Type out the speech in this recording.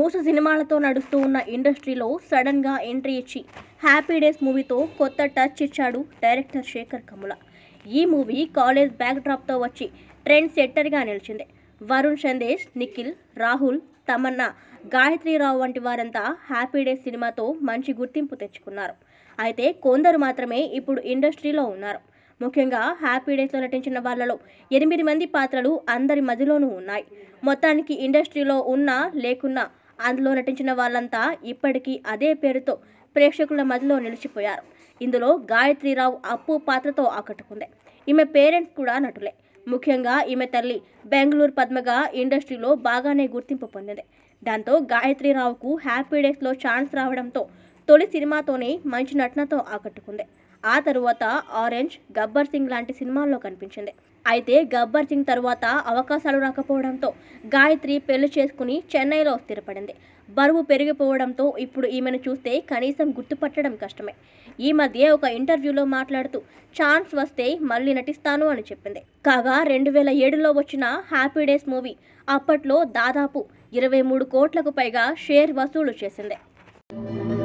మూస సినిమాలతో నడుస్తూ ఉన్న ఇండస్ట్రీలో సడన్గా ఎంట్రీ ఇచ్చి హ్యాపీ డేస్ మూవీతో కొత్త టచ్ ఇచ్చాడు డైరెక్టర్ శేఖర్ కముల ఈ మూవీ కాలేజ్ బ్యాక్ డ్రాప్తో వచ్చి ట్రెండ్ సెట్టర్గా నిలిచింది వరుణ్ సందేశ్ నిఖిల్ రాహుల్ తమన్నా గాయత్రీరావు వంటి వారంతా హ్యాపీ డేస్ సినిమాతో మంచి గుర్తింపు తెచ్చుకున్నారు అయితే కొందరు మాత్రమే ఇప్పుడు ఇండస్ట్రీలో ఉన్నారు ముఖ్యంగా హ్యాపీ డేస్లో నటించిన వాళ్ళలో ఎనిమిది మంది పాత్రలు అందరి మధ్యలోనూ ఉన్నాయి మొత్తానికి ఇండస్ట్రీలో ఉన్నా లేకున్నా అందులో నటించిన వాళ్ళంతా ఇప్పటికీ అదే పేరుతో ప్రేక్షకుల మధ్యలో నిలిచిపోయారు ఇందులో గాయత్రీరావు అప్పు పాత్రతో ఆకట్టుకుంది ఈమె పేరెంట్స్ కూడా నటులే ముఖ్యంగా ఈమె తల్లి బెంగళూరు పద్మగా ఇండస్ట్రీలో బాగానే గుర్తింపు పొందింది దాంతో గాయత్రీరావుకు హ్యాపీ డేస్లో ఛాన్స్ రావడంతో తొలి సినిమాతోనే మంచి నటనతో ఆకట్టుకుంది ఆ తరువాత ఆరెంజ్ గబ్బర్ సింగ్ లాంటి సినిమాల్లో కనిపించింది అయితే గబ్బర్ సింగ్ తర్వాత అవకాశాలు రాకపోవడంతో గాయత్రి పెళ్లి చేసుకుని చెన్నైలో స్థిరపడింది బరువు పెరిగిపోవడంతో ఇప్పుడు ఈమెను చూస్తే కనీసం గుర్తుపట్టడం కష్టమే ఈ మధ్య ఒక ఇంటర్వ్యూలో మాట్లాడుతూ ఛాన్స్ వస్తే మళ్ళీ నటిస్తాను అని చెప్పింది కాగా రెండు వేల ఏడులో వచ్చిన హ్యాపీ డేస్ మూవీ అప్పట్లో దాదాపు ఇరవై మూడు కోట్లకు పైగా షేర్ వసూలు చేసింది